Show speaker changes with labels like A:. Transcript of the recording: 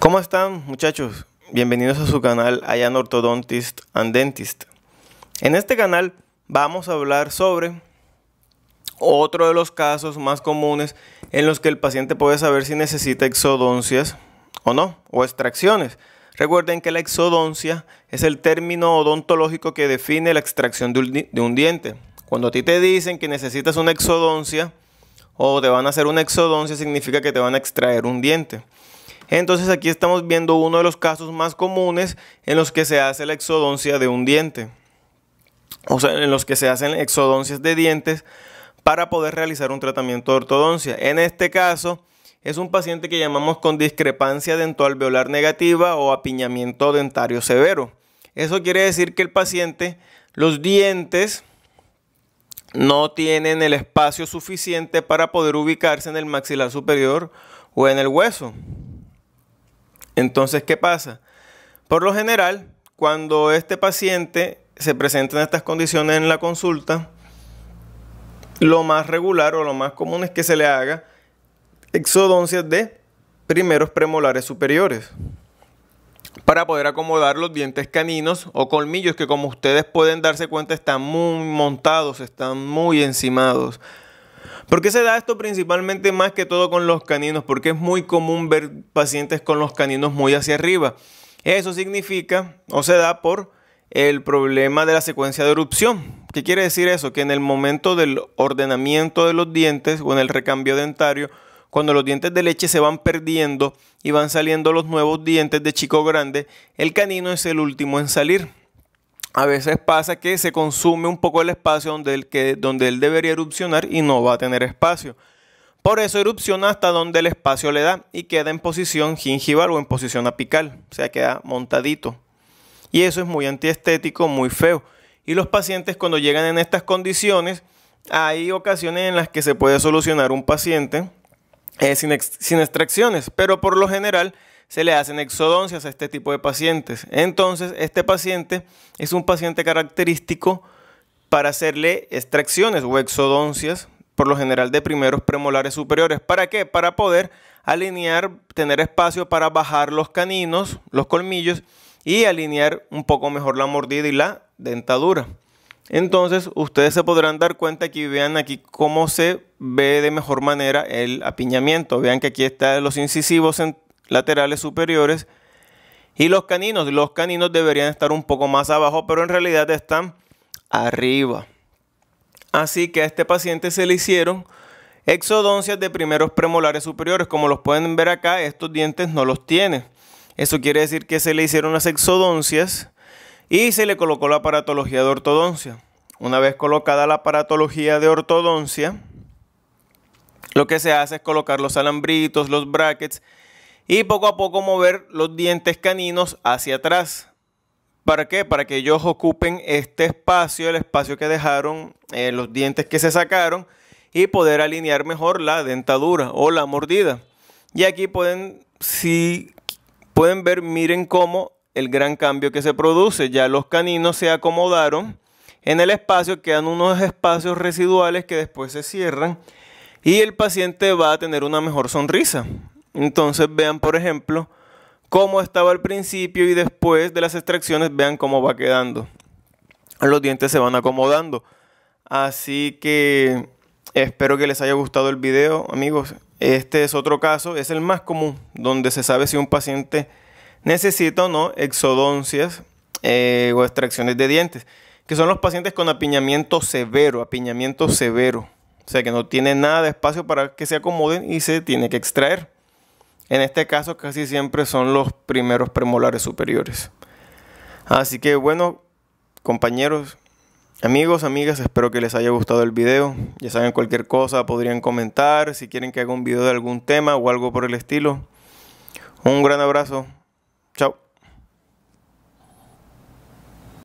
A: ¿Cómo están muchachos? Bienvenidos a su canal Ayan Orthodontist and Dentist. En este canal vamos a hablar sobre otro de los casos más comunes en los que el paciente puede saber si necesita exodoncias o no, o extracciones. Recuerden que la exodoncia es el término odontológico que define la extracción de un diente. Cuando a ti te dicen que necesitas una exodoncia o te van a hacer una exodoncia, significa que te van a extraer un diente. Entonces aquí estamos viendo uno de los casos más comunes en los que se hace la exodoncia de un diente. O sea, en los que se hacen exodoncias de dientes para poder realizar un tratamiento de ortodoncia. En este caso, es un paciente que llamamos con discrepancia dentoalveolar negativa o apiñamiento dentario severo. Eso quiere decir que el paciente, los dientes no tienen el espacio suficiente para poder ubicarse en el maxilar superior o en el hueso. Entonces, ¿qué pasa? Por lo general, cuando este paciente se presenta en estas condiciones en la consulta, lo más regular o lo más común es que se le haga exodoncias de primeros premolares superiores para poder acomodar los dientes caninos o colmillos que como ustedes pueden darse cuenta están muy montados, están muy encimados. ¿Por qué se da esto principalmente más que todo con los caninos? Porque es muy común ver pacientes con los caninos muy hacia arriba. Eso significa o se da por el problema de la secuencia de erupción. ¿Qué quiere decir eso? Que en el momento del ordenamiento de los dientes o en el recambio dentario, cuando los dientes de leche se van perdiendo y van saliendo los nuevos dientes de chico grande, el canino es el último en salir a veces pasa que se consume un poco el espacio donde él, debería erupcionar y no va a tener espacio. Por eso erupciona hasta donde el espacio le da y queda en posición gingival o en posición apical, o sea, queda montadito. Y eso es muy antiestético, muy feo. Y los pacientes cuando llegan en estas condiciones, hay ocasiones en las que se puede solucionar un paciente eh, sin extracciones, pero por lo general se le hacen exodoncias a este tipo de pacientes. Entonces, este paciente es un paciente característico para hacerle extracciones o exodoncias, por lo general de primeros premolares superiores. ¿Para qué? Para poder alinear, tener espacio para bajar los caninos, los colmillos y alinear un poco mejor la mordida y la dentadura. Entonces, ustedes se podrán dar cuenta aquí, vean aquí cómo se ve de mejor manera el apiñamiento. Vean que aquí están los incisivos laterales superiores. Y los caninos, los caninos deberían estar un poco más abajo, pero en realidad están arriba. Así que a este paciente se le hicieron exodoncias de primeros premolares superiores. Como los pueden ver acá, estos dientes no los tiene. Eso quiere decir que se le hicieron las exodoncias y se le colocó la aparatología de ortodoncia. Una vez colocada la aparatología de ortodoncia, lo que se hace es colocar los alambritos, los brackets y poco a poco mover los dientes caninos hacia atrás. ¿Para qué? Para que ellos ocupen este espacio, el espacio que dejaron, eh, los dientes que se sacaron y poder alinear mejor la dentadura o la mordida. Y aquí pueden, si pueden ver, miren cómo el gran cambio que se produce. Ya los caninos se acomodaron en el espacio, quedan unos espacios residuales que después se cierran y el paciente va a tener una mejor sonrisa. Entonces vean, por ejemplo, cómo estaba al principio y después de las extracciones vean cómo va quedando. Los dientes se van acomodando. Así que espero que les haya gustado el video, amigos. Este es otro caso, es el más común, donde se sabe si un paciente necesita o no exodoncias eh, o extracciones de dientes, que son los pacientes con apiñamiento severo, apiñamiento severo. O sea que no tiene nada de espacio para que se acomoden y se tiene que extraer. En este caso casi siempre son los primeros premolares superiores. Así que bueno, compañeros, amigos, amigas, espero que les haya gustado el video. Ya saben, cualquier cosa podrían comentar si quieren que haga un video de algún tema o algo por el estilo. Un gran abrazo.